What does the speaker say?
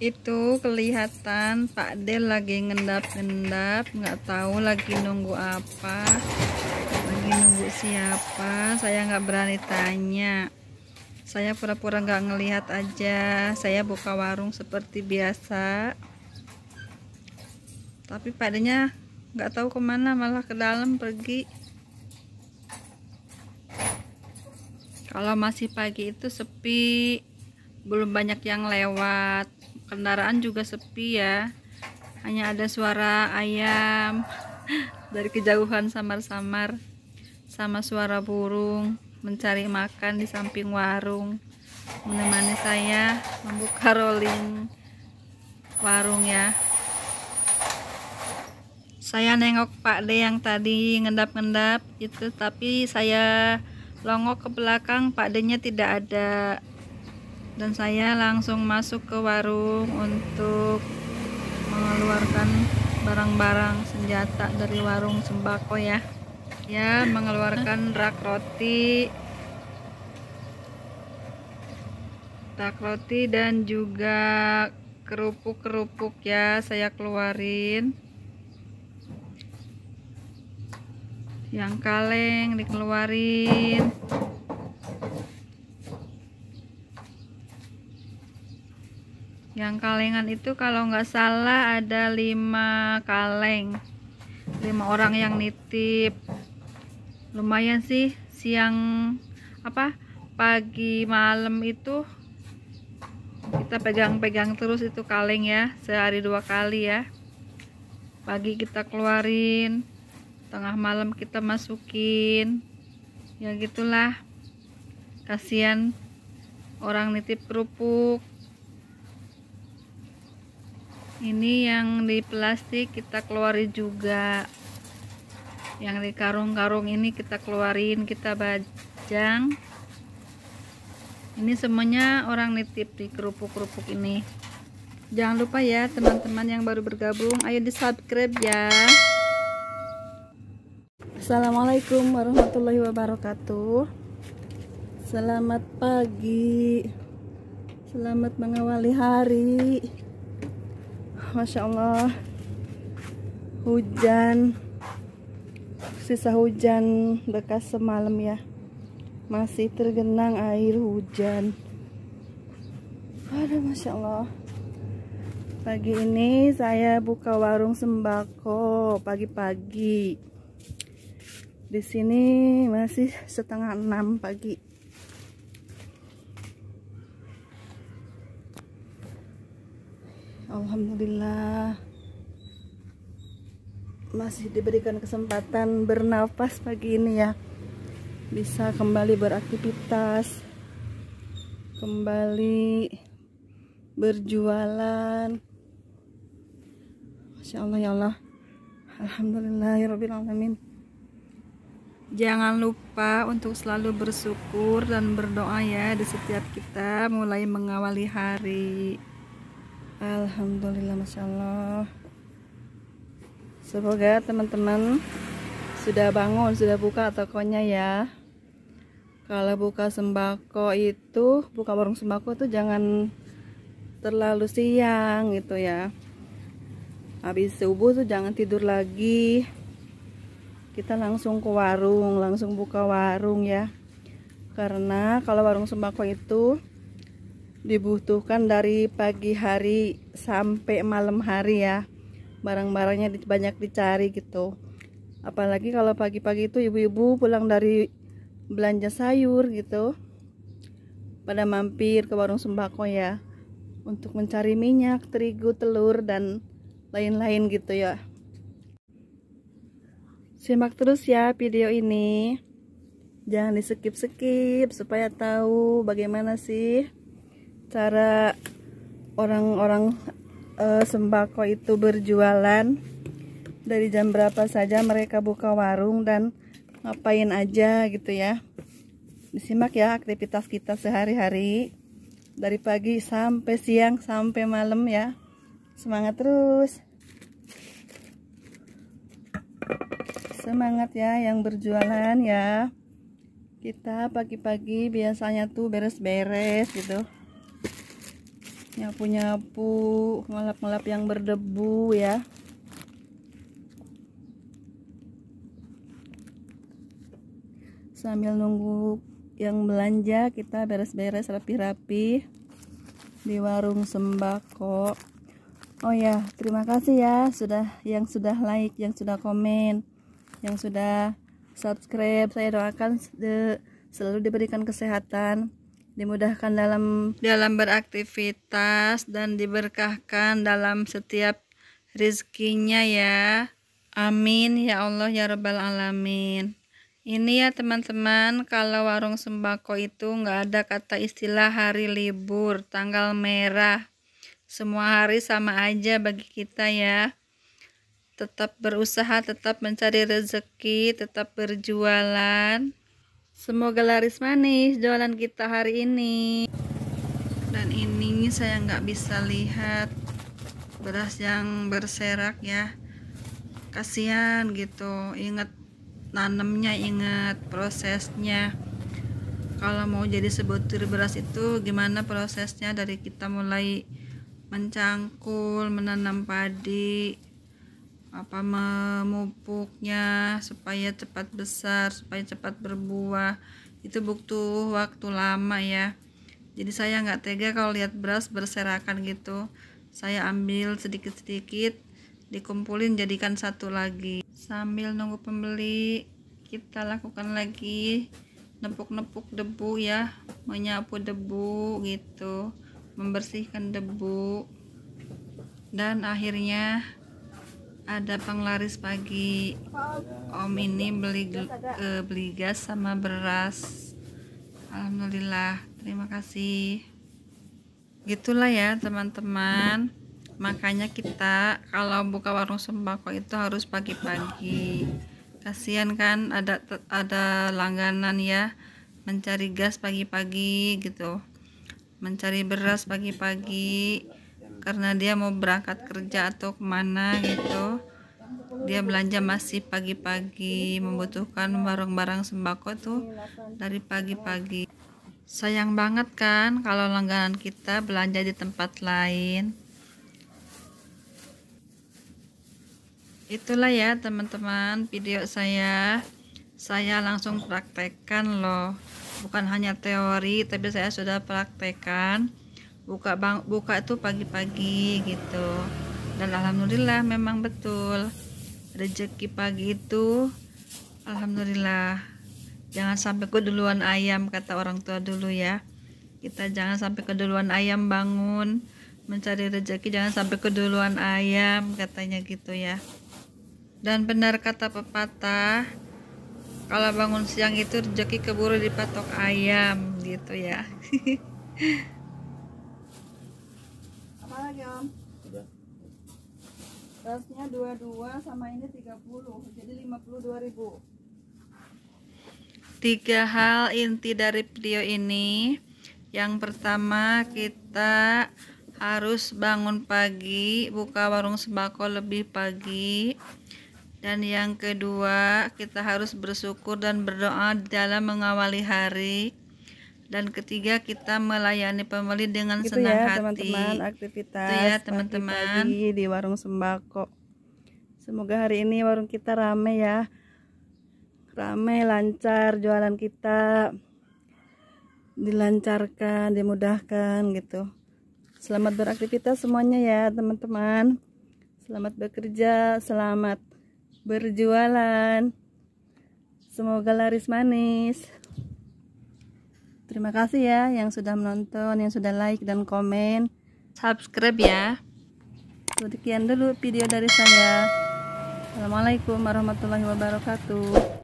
itu kelihatan Pak Del lagi ngendap-ngendap nggak -ngendap, tahu lagi nunggu apa lagi nunggu siapa saya nggak berani tanya saya pura-pura nggak -pura ngelihat aja saya buka warung seperti biasa tapi padanya nggak tahu kemana malah ke dalam pergi kalau masih pagi itu sepi belum banyak yang lewat kendaraan juga sepi ya hanya ada suara ayam dari kejauhan samar-samar sama suara burung mencari makan di samping warung menemani saya membuka rolling warung ya saya nengok Pak De yang tadi ngendap-ngendap itu tapi saya longok ke belakang Pak de nya tidak ada dan saya langsung masuk ke warung untuk mengeluarkan barang-barang senjata dari warung sembako ya ya mengeluarkan rak roti rak roti dan juga kerupuk-kerupuk ya saya keluarin yang kaleng dikeluarin yang kalengan itu kalau nggak salah ada lima kaleng lima orang yang nitip lumayan sih siang apa pagi malam itu kita pegang-pegang terus itu kaleng ya sehari dua kali ya pagi kita keluarin tengah malam kita masukin ya gitulah kasihan orang nitip kerupuk ini yang di plastik kita keluarin juga yang di karung-karung ini kita keluarin kita bajang ini semuanya orang nitip di kerupuk-kerupuk ini jangan lupa ya teman-teman yang baru bergabung ayo di subscribe ya Assalamualaikum warahmatullahi wabarakatuh Selamat pagi Selamat mengawali hari Masya Allah hujan sisa hujan bekas semalam ya masih tergenang air hujan aduh Masya Allah pagi ini saya buka warung sembako pagi-pagi di sini masih setengah enam pagi Alhamdulillah masih diberikan kesempatan bernafas pagi ini ya bisa kembali beraktivitas kembali berjualan Masya Allah ya Allah Alhamdulillah ya jangan lupa untuk selalu bersyukur dan berdoa ya di setiap kita mulai mengawali hari Alhamdulillah Masya Allah Semoga teman-teman Sudah bangun, sudah buka tokonya ya Kalau buka sembako itu Buka warung sembako itu jangan Terlalu siang gitu ya Habis subuh tuh jangan tidur lagi Kita langsung ke warung Langsung buka warung ya Karena kalau warung sembako itu dibutuhkan dari pagi hari sampai malam hari ya barang-barangnya banyak dicari gitu apalagi kalau pagi-pagi itu ibu-ibu pulang dari belanja sayur gitu pada mampir ke warung sembako ya untuk mencari minyak, terigu, telur dan lain-lain gitu ya simak terus ya video ini jangan di skip-skip supaya tahu bagaimana sih cara orang-orang e, sembako itu berjualan dari jam berapa saja mereka buka warung dan ngapain aja gitu ya disimak ya aktivitas kita sehari-hari dari pagi sampai siang sampai malam ya semangat terus semangat ya yang berjualan ya kita pagi-pagi biasanya tuh beres-beres gitu nyapu-nyapu ngelap-ngelap yang berdebu ya sambil nunggu yang belanja kita beres-beres rapi-rapi di warung sembako oh ya terima kasih ya sudah yang sudah like yang sudah komen yang sudah subscribe saya doakan selalu diberikan kesehatan dimudahkan dalam dalam beraktivitas dan diberkahkan dalam setiap rezekinya ya. Amin ya Allah ya Rabbal Alamin. Ini ya teman-teman, kalau warung sembako itu nggak ada kata istilah hari libur, tanggal merah. Semua hari sama aja bagi kita ya. Tetap berusaha, tetap mencari rezeki, tetap berjualan. Semoga laris manis jualan kita hari ini. Dan ini saya nggak bisa lihat beras yang berserak ya. Kasihan gitu. Ingat nanamnya, ingat prosesnya. Kalau mau jadi sebutir beras itu gimana prosesnya dari kita mulai mencangkul, menanam padi, apa memupuknya supaya cepat besar supaya cepat berbuah itu butuh waktu lama ya jadi saya nggak tega kalau lihat beras berserakan gitu saya ambil sedikit-sedikit dikumpulin jadikan satu lagi sambil nunggu pembeli kita lakukan lagi nepuk-nepuk debu ya menyapu debu gitu membersihkan debu dan akhirnya ada penglaris pagi om ini beli uh, beli gas sama beras alhamdulillah terima kasih gitulah ya teman-teman makanya kita kalau buka warung sembako itu harus pagi-pagi kasihan kan ada ada langganan ya mencari gas pagi-pagi gitu mencari beras pagi-pagi karena dia mau berangkat kerja atau kemana gitu dia belanja masih pagi-pagi membutuhkan barang-barang sembako tuh dari pagi-pagi sayang banget kan kalau langganan kita belanja di tempat lain itulah ya teman-teman video saya saya langsung praktekkan loh bukan hanya teori tapi saya sudah praktekkan buka bang buka tuh pagi-pagi gitu dan alhamdulillah memang betul rezeki pagi itu alhamdulillah jangan sampai keduluan ayam kata orang tua dulu ya kita jangan sampai keduluan ayam bangun mencari rezeki jangan sampai keduluan ayam katanya gitu ya dan benar kata pepatah kalau bangun siang itu rezeki keburu dipatok ayam gitu ya ya om Rasnya 22 sama ini 30 jadi 52 ribu tiga hal inti dari video ini yang pertama kita harus bangun pagi buka warung sembako lebih pagi dan yang kedua kita harus bersyukur dan berdoa dalam mengawali hari dan ketiga kita melayani pembeli dengan gitu senang ya, hati. teman-teman aktivitas gitu ya teman-teman di warung sembako. Semoga hari ini warung kita ramai ya. ramai lancar jualan kita. Dilancarkan, dimudahkan gitu. Selamat beraktivitas semuanya ya, teman-teman. Selamat bekerja, selamat berjualan. Semoga laris manis. Terima kasih ya yang sudah menonton, yang sudah like dan komen. Subscribe ya. Sekian dulu video dari saya. Assalamualaikum warahmatullahi wabarakatuh.